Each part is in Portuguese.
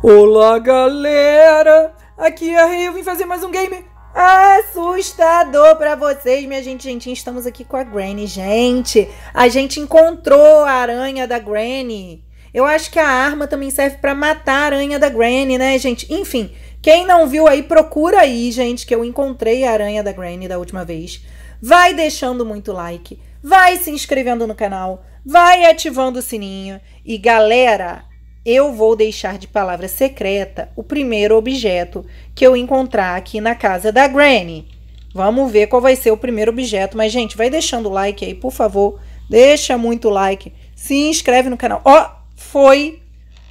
Olá galera, aqui é a Rei, eu vim fazer mais um game assustador para vocês, minha gente. Gente, estamos aqui com a Granny, gente. A gente encontrou a aranha da Granny. Eu acho que a arma também serve para matar a aranha da Granny, né, gente? Enfim, quem não viu aí, procura aí, gente, que eu encontrei a aranha da Granny da última vez. Vai deixando muito like, vai se inscrevendo no canal, vai ativando o sininho. E galera, eu vou deixar de palavra secreta o primeiro objeto que eu encontrar aqui na casa da Granny. Vamos ver qual vai ser o primeiro objeto. Mas, gente, vai deixando o like aí, por favor. Deixa muito like. Se inscreve no canal. Ó, oh, foi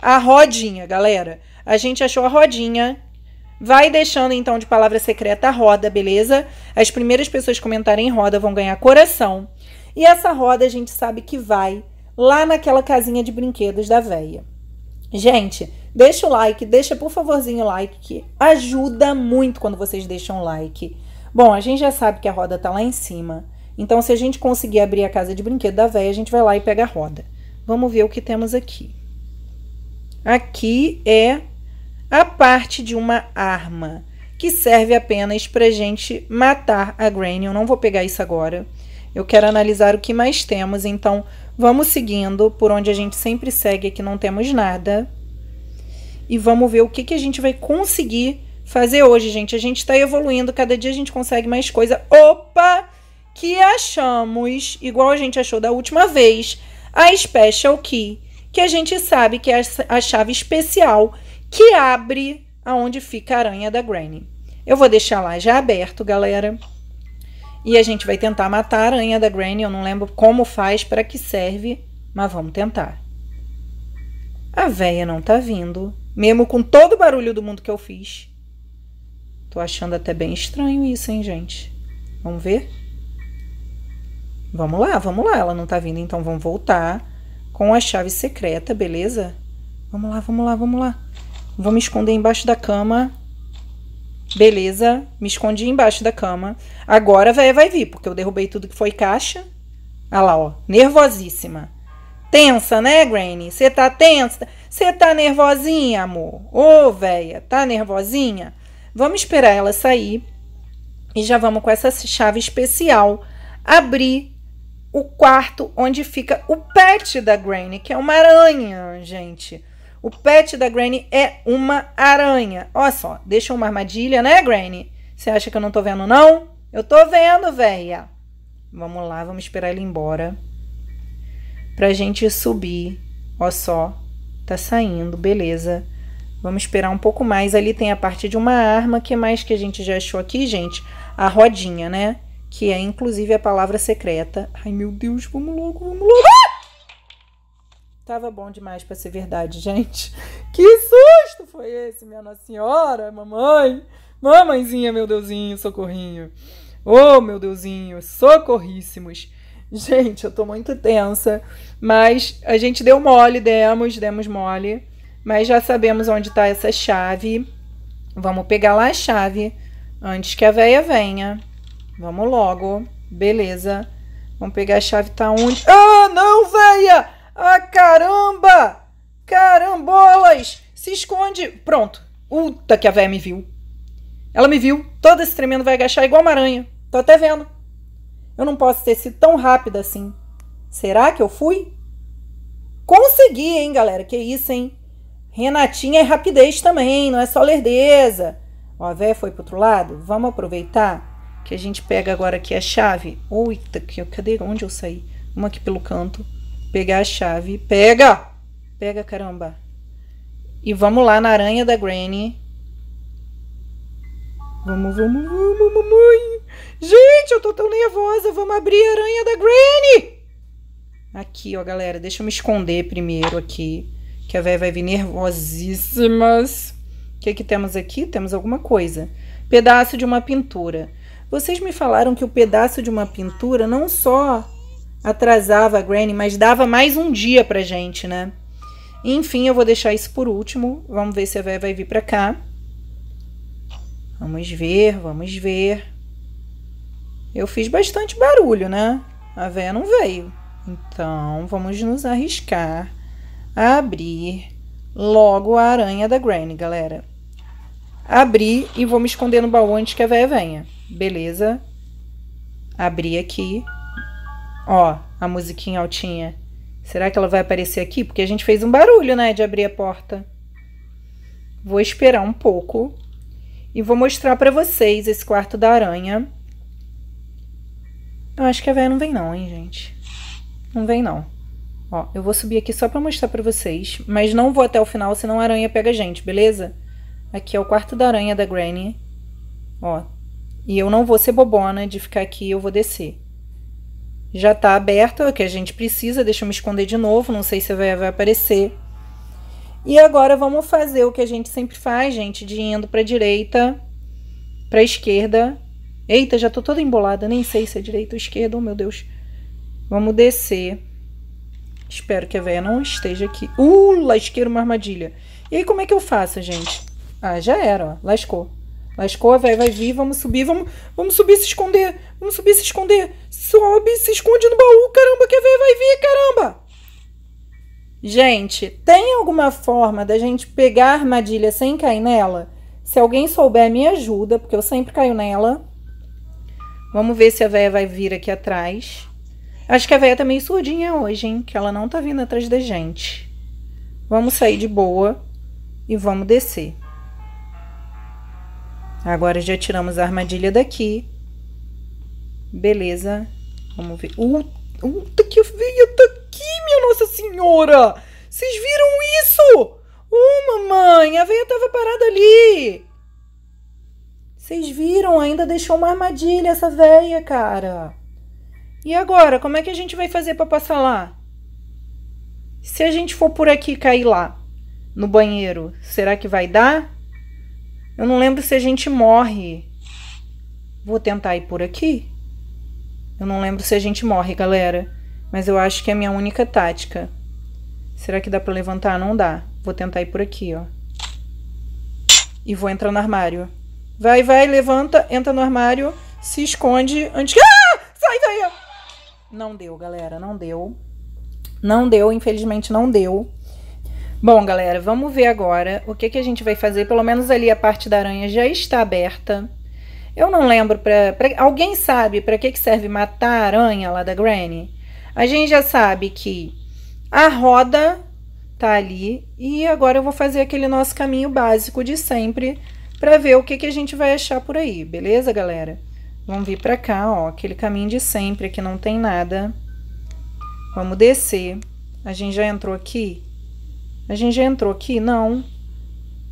a rodinha, galera. A gente achou a rodinha Vai deixando então de palavra secreta a roda, beleza? As primeiras pessoas comentarem roda vão ganhar coração. E essa roda a gente sabe que vai lá naquela casinha de brinquedos da véia. Gente, deixa o like, deixa por favorzinho o like, que ajuda muito quando vocês deixam o like. Bom, a gente já sabe que a roda tá lá em cima. Então, se a gente conseguir abrir a casa de brinquedo da véia, a gente vai lá e pega a roda. Vamos ver o que temos aqui. Aqui é a parte de uma arma, que serve apenas pra gente matar a Granny. Eu não vou pegar isso agora. Eu quero analisar o que mais temos, então vamos seguindo por onde a gente sempre segue, que não temos nada. E vamos ver o que, que a gente vai conseguir fazer hoje, gente. A gente está evoluindo, cada dia a gente consegue mais coisa. Opa! Que achamos, igual a gente achou da última vez, a Special Key, que a gente sabe que é a chave especial que abre aonde fica a aranha da Granny. Eu vou deixar lá já aberto, galera. E a gente vai tentar matar a aranha da Granny, eu não lembro como faz, para que serve, mas vamos tentar. A véia não tá vindo, mesmo com todo o barulho do mundo que eu fiz. Tô achando até bem estranho isso, hein, gente? Vamos ver? Vamos lá, vamos lá. Ela não tá vindo, então vamos voltar com a chave secreta, beleza? Vamos lá, vamos lá, vamos lá. Vou me esconder embaixo da cama Beleza, me escondi embaixo da cama. Agora a véia vai vir, porque eu derrubei tudo que foi caixa. Olha ah lá, ó, nervosíssima. Tensa, né, Granny? Você tá tensa? Você tá nervosinha, amor? Ô, oh, véia, tá nervosinha? Vamos esperar ela sair e já vamos com essa chave especial abrir o quarto onde fica o pet da Granny, que é uma aranha, gente. O pet da Granny é uma aranha. Olha só, deixa uma armadilha, né, Granny? Você acha que eu não tô vendo, não? Eu tô vendo, véia. Vamos lá, vamos esperar ele embora. Pra gente subir. Olha só, tá saindo, beleza. Vamos esperar um pouco mais. Ali tem a parte de uma arma. que mais que a gente já achou aqui, gente? A rodinha, né? Que é, inclusive, a palavra secreta. Ai, meu Deus, vamos logo, vamos logo. Tava bom demais para ser verdade, gente. Que susto foi esse, minha Nossa Senhora, mamãe! Mamãezinha, meu Deusinho, socorrinho. Oh, meu Deusinho, socorríssimos. Gente, eu tô muito tensa, mas a gente deu mole, demos, demos mole, mas já sabemos onde tá essa chave. Vamos pegar lá a chave antes que a véia venha. Vamos logo. Beleza. Vamos pegar a chave, tá onde? Ah, não, véia! Ah, caramba! Carambolas! Se esconde! Pronto. Puta que a véia me viu. Ela me viu, toda se tremendo, vai agachar igual uma aranha. Tô até vendo. Eu não posso ter sido tão rápida assim. Será que eu fui? Consegui, hein, galera? Que isso, hein? Renatinha é rapidez também, não é só lerdeza. Ó, a véia foi pro outro lado. Vamos aproveitar que a gente pega agora aqui a chave. Oita, cadê? Onde eu saí? Uma aqui pelo canto pegar a chave. Pega! Pega, caramba. E vamos lá na aranha da Granny. Vamos, vamos, vamos, mamãe. Gente, eu tô tão nervosa. Vamos abrir a aranha da Granny. Aqui, ó, galera. Deixa eu me esconder primeiro aqui. Que a véia vai vir nervosíssimas. O que que temos aqui? Temos alguma coisa. Pedaço de uma pintura. Vocês me falaram que o pedaço de uma pintura não só atrasava a Granny, mas dava mais um dia pra gente, né? Enfim, eu vou deixar isso por último. Vamos ver se a véia vai vir pra cá. Vamos ver, vamos ver. Eu fiz bastante barulho, né? A véia não veio. Então, vamos nos arriscar a abrir logo a aranha da Granny, galera. Abri e vou me esconder no baú antes que a véia venha. Beleza? Abri aqui. Ó, a musiquinha altinha. Será que ela vai aparecer aqui? Porque a gente fez um barulho, né, de abrir a porta. Vou esperar um pouco e vou mostrar para vocês esse quarto da aranha. Eu acho que a véia não vem não, hein, gente. Não vem não. Ó, eu vou subir aqui só para mostrar para vocês, mas não vou até o final, senão a aranha pega a gente, beleza? Aqui é o quarto da aranha da Granny. Ó, e eu não vou ser bobona de ficar aqui, eu vou descer. Já está aberta, o que a gente precisa. Deixa eu me esconder de novo, não sei se vai, vai aparecer. E agora vamos fazer o que a gente sempre faz, gente, de indo para direita, para esquerda. Eita, já tô toda embolada, nem sei se é direita ou esquerda, oh meu Deus. Vamos descer. Espero que a véia não esteja aqui. Uh, lasqueiro uma armadilha. E aí, como é que eu faço, gente? Ah, já era, ó, lascou. Lascou, velho, vai vir, vamos subir, vamos, vamos subir, se esconder. Vamos subir, se esconder. Sobe, se esconde no baú, caramba, quer ver? Vai vir, caramba! Gente, tem alguma forma da gente pegar a armadilha sem cair nela? Se alguém souber, me ajuda, porque eu sempre caio nela. Vamos ver se a véia vai vir aqui atrás. Acho que a véia tá meio surdinha hoje, hein? Que ela não tá vindo atrás da gente. Vamos sair de boa e vamos descer. Agora já tiramos a armadilha daqui. Beleza. Vamos ver. Uh, puta que veia tá aqui, minha Nossa Senhora! Vocês viram isso? Ô, mamãe, a veia tava parada ali. Vocês viram? Ainda deixou uma armadilha essa veia, cara. E agora, como é que a gente vai fazer para passar lá? Se a gente for por aqui e cair lá, no banheiro, será que vai dar? Eu não lembro se a gente morre. Vou tentar ir por aqui. Eu não lembro se a gente morre, galera. Mas eu acho que é a minha única tática. Será que dá pra levantar? Não dá. Vou tentar ir por aqui, ó. E vou entrar no armário. Vai, vai, levanta, entra no armário, se esconde antes. Ah! Sai daí! Não deu, galera. Não deu. Não deu, infelizmente não deu. Bom, galera, vamos ver agora o que, que a gente vai fazer. Pelo menos ali a parte da aranha já está aberta. Eu não lembro para alguém sabe para que que serve matar a aranha lá da Granny? A gente já sabe que a roda tá ali e agora eu vou fazer aquele nosso caminho básico de sempre para ver o que que a gente vai achar por aí, beleza, galera? Vamos vir para cá, ó, aquele caminho de sempre que não tem nada. Vamos descer. A gente já entrou aqui. A gente já entrou aqui? Não.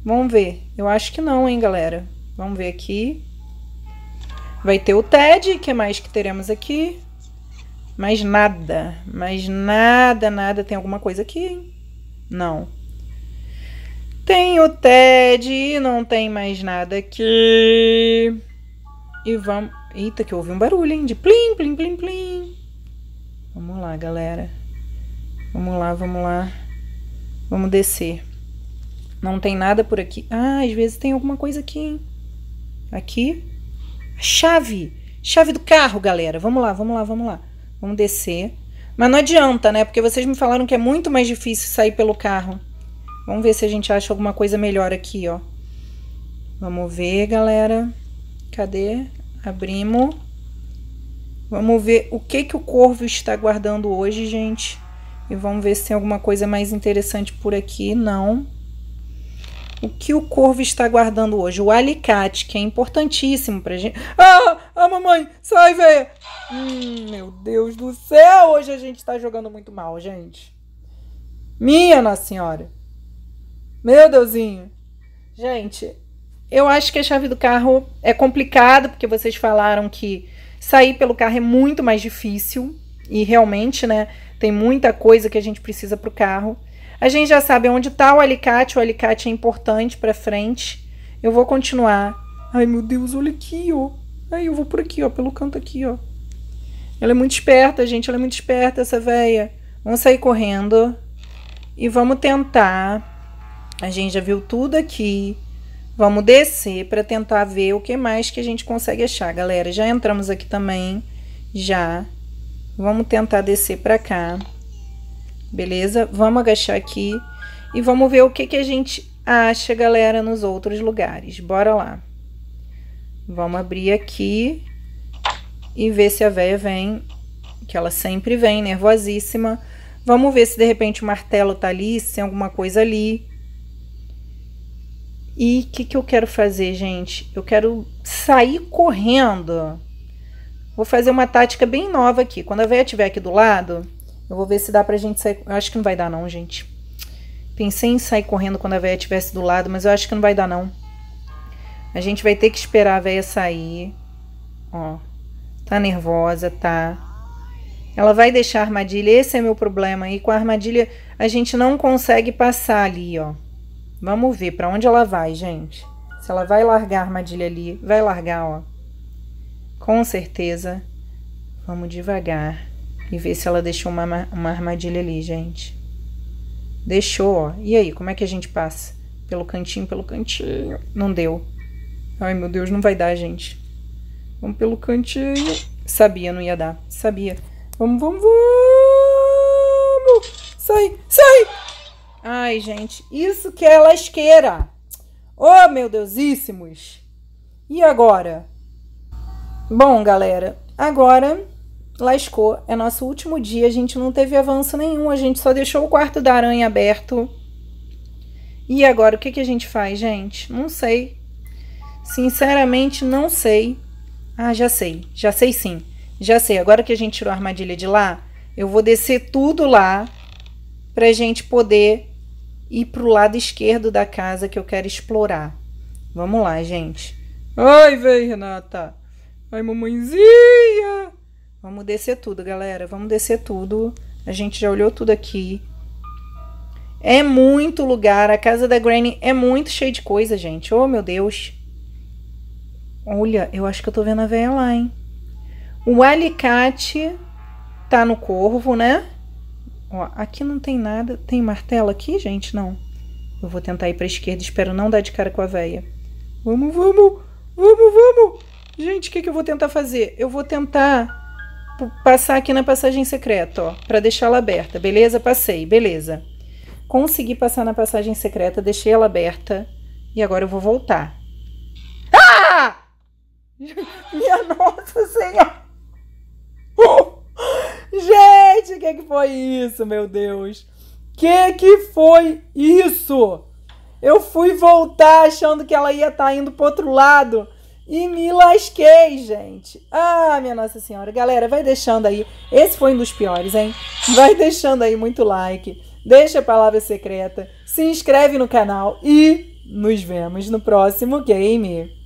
Vamos ver. Eu acho que não, hein, galera. Vamos ver aqui. Vai ter o TED. O que é mais que teremos aqui? Mais nada. Mais nada, nada. Tem alguma coisa aqui, hein? Não. Tem o TED. Não tem mais nada aqui. E vamos... Eita, que eu ouvi um barulho, hein? De plim, plim, plim, plim. Vamos lá, galera. Vamos lá, vamos lá. Vamos descer. Não tem nada por aqui. Ah, às vezes tem alguma coisa aqui, hein? Aqui. Chave. Chave do carro, galera. Vamos lá, vamos lá, vamos lá. Vamos descer. Mas não adianta, né? Porque vocês me falaram que é muito mais difícil sair pelo carro. Vamos ver se a gente acha alguma coisa melhor aqui, ó. Vamos ver, galera. Cadê? Abrimos. Vamos ver o que, que o corvo está guardando hoje, gente. E vamos ver se tem alguma coisa mais interessante por aqui. Não. O que o corvo está guardando hoje? O alicate, que é importantíssimo pra gente. Ah! a ah, mamãe! Sai, velho! Hum, meu Deus do céu! Hoje a gente está jogando muito mal, gente. Minha Nossa Senhora! Meu Deusinho! Gente, eu acho que a chave do carro é complicado, porque vocês falaram que sair pelo carro é muito mais difícil. E realmente, né? tem muita coisa que a gente precisa para o carro. A gente já sabe onde está o alicate, o alicate é importante para frente. Eu vou continuar. Ai, meu Deus, olha aqui, ó. Aí eu vou por aqui, ó, pelo canto aqui, ó. Ela é muito esperta, gente, ela é muito esperta, essa véia. Vamos sair correndo e vamos tentar. A gente já viu tudo aqui. Vamos descer para tentar ver o que mais que a gente consegue achar, galera. Já entramos aqui também, já. Vamos tentar descer para cá. Beleza? Vamos agachar aqui e vamos ver o que, que a gente acha, galera, nos outros lugares. Bora lá. Vamos abrir aqui e ver se a véia vem, que ela sempre vem, nervosíssima. Vamos ver se de repente o martelo tá ali, se tem alguma coisa ali. E o que, que eu quero fazer, gente? Eu quero sair correndo. Vou fazer uma tática bem nova aqui. Quando a veia estiver aqui do lado, eu vou ver se dá pra gente sair... Eu acho que não vai dar não, gente. Pensei em sair correndo quando a veia estivesse do lado, mas eu acho que não vai dar não. A gente vai ter que esperar a veia sair. Ó, tá nervosa, tá. Ela vai deixar a armadilha, esse é meu problema. E com a armadilha a gente não consegue passar ali, ó. Vamos ver para onde ela vai, gente. Se ela vai largar a armadilha ali, vai largar, ó. Com certeza. Vamos devagar e ver se ela deixou uma, uma armadilha ali, gente. Deixou, ó. E aí, como é que a gente passa? Pelo cantinho, pelo cantinho. Não deu. Ai, meu Deus, não vai dar, gente. Vamos pelo cantinho. Sabia, não ia dar. Sabia. Vamos, vamos, vamos. Sai, sai. Ai, gente, isso que é lasqueira. Oh, meu deusíssimos. E agora? Bom, galera, agora lascou. É nosso último dia, a gente não teve avanço nenhum, a gente só deixou o quarto da aranha aberto. E agora, o que, que a gente faz, gente? Não sei. Sinceramente, não sei. Ah, já sei. Já sei sim. Já sei. Agora que a gente tirou a armadilha de lá, eu vou descer tudo lá pra gente poder ir pro lado esquerdo da casa que eu quero explorar. Vamos lá, gente. Oi, vem, Renata. Ai, mamãezinha! Vamos descer tudo, galera. Vamos descer tudo. A gente já olhou tudo aqui. É muito lugar. A casa da Granny é muito cheia de coisa, gente. Oh, meu Deus. Olha, eu acho que eu tô vendo a velha lá, hein? O alicate tá no corvo, né? Ó, aqui não tem nada. Tem martelo aqui, gente? Não. Eu vou tentar ir pra esquerda. Espero não dar de cara com a velha. Vamos, vamos! Vamos, vamos! Gente, o que, que eu vou tentar fazer? Eu vou tentar passar aqui na passagem secreta, ó, para deixá-la aberta, beleza? Passei, beleza. Consegui passar na passagem secreta, deixei ela aberta e agora eu vou voltar. Ah! Minha nossa senhora! Uh! Gente, o que, que foi isso, meu Deus? Que que foi isso? Eu fui voltar achando que ela ia estar tá indo pro outro lado. E me lasquei, gente. Ah, minha Nossa Senhora. Galera, vai deixando aí. Esse foi um dos piores, hein? Vai deixando aí muito like. Deixa a palavra secreta. Se inscreve no canal. E nos vemos no próximo game.